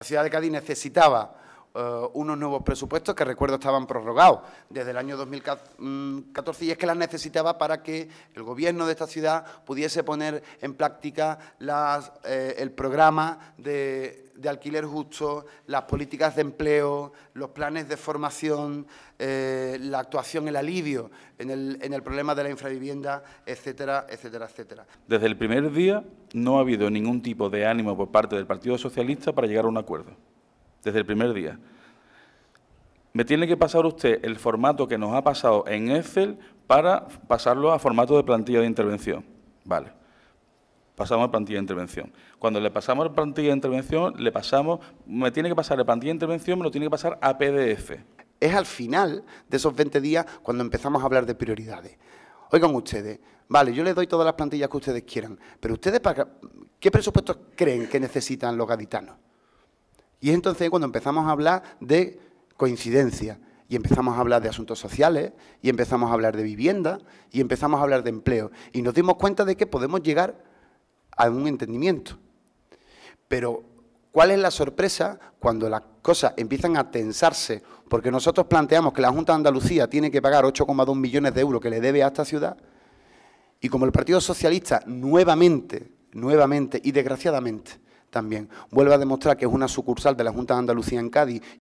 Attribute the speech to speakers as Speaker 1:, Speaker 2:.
Speaker 1: La ciudad de Cádiz necesitaba eh, unos nuevos presupuestos que recuerdo estaban prorrogados desde el año 2014 y es que las necesitaba para que el gobierno de esta ciudad pudiese poner en práctica las, eh, el programa de, alquiler justo, las políticas de empleo, los planes de formación, eh, la actuación, el alivio en el, en el problema de la infravivienda, etcétera, etcétera, etcétera.
Speaker 2: Desde el primer día no ha habido ningún tipo de ánimo por parte del Partido Socialista para llegar a un acuerdo desde el primer día. Me tiene que pasar usted el formato que nos ha pasado en Excel para pasarlo a formato de plantilla de intervención. Vale. Pasamos a plantilla de intervención. Cuando le pasamos a plantilla de intervención, le pasamos, me tiene que pasar de plantilla de intervención, me lo tiene que pasar a PDF. Es al final de esos
Speaker 1: 20 días cuando empezamos a hablar de prioridades. Oigan ustedes, vale, yo les doy todas las plantillas que ustedes quieran, pero ustedes para qué presupuestos creen que necesitan los gaditanos? Y es entonces cuando empezamos a hablar de coincidencia y empezamos a hablar de asuntos sociales, y empezamos a hablar de vivienda, y empezamos a hablar de empleo. Y nos dimos cuenta de que podemos llegar a un entendimiento. Pero, ¿cuál es la sorpresa cuando las cosas empiezan a tensarse? Porque nosotros planteamos que la Junta de Andalucía tiene que pagar 8,2 millones de euros que le debe a esta ciudad, y como el Partido Socialista nuevamente, nuevamente y desgraciadamente también. Vuelve a demostrar que es una sucursal de la Junta de Andalucía en Cádiz